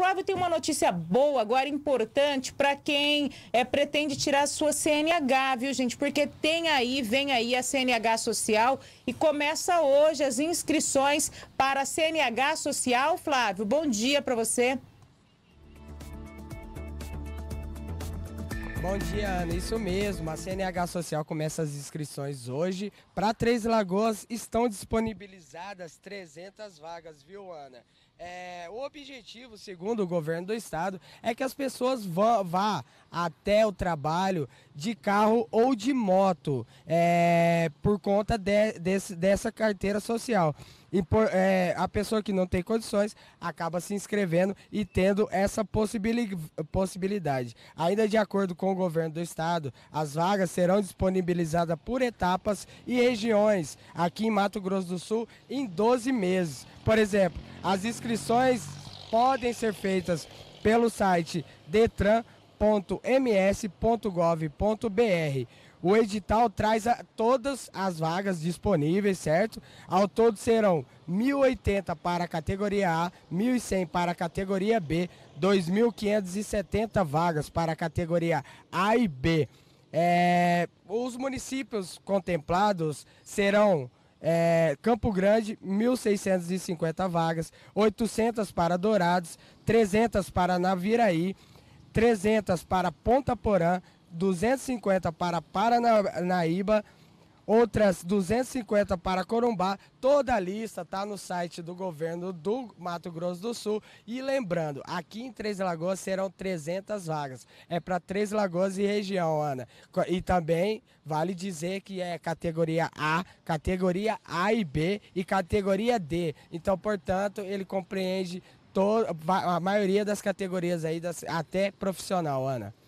Flávio tem uma notícia boa agora, importante, para quem é, pretende tirar a sua CNH, viu, gente? Porque tem aí, vem aí a CNH Social e começa hoje as inscrições para a CNH Social. Flávio, bom dia para você. Bom dia, Ana. Isso mesmo. A CNH Social começa as inscrições hoje. Para Três Lagoas estão disponibilizadas 300 vagas, viu, Ana? É, o objetivo, segundo o governo do estado, é que as pessoas vá, vá até o trabalho de carro ou de moto, é, por conta de, desse, dessa carteira social é, a pessoa que não tem condições acaba se inscrevendo e tendo essa possibili possibilidade. Ainda de acordo com o governo do estado, as vagas serão disponibilizadas por etapas e regiões aqui em Mato Grosso do Sul em 12 meses. Por exemplo, as inscrições podem ser feitas pelo site Detran.com www.ms.gov.br. O edital traz a, todas as vagas disponíveis, certo? Ao todo serão 1.080 para a categoria A, 1.100 para a categoria B, 2.570 vagas para a categoria A e B. É, os municípios contemplados serão é, Campo Grande, 1.650 vagas, 800 para Dourados, 300 para Naviraí, 300 para Ponta Porã, 250 para Paranaíba, outras 250 para Corumbá. Toda a lista está no site do governo do Mato Grosso do Sul. E lembrando, aqui em Três Lagoas serão 300 vagas. É para Três Lagoas e região, Ana. E também vale dizer que é categoria A, categoria A e B e categoria D. Então, portanto, ele compreende to, a maioria das categorias aí, das, até profissional, Ana.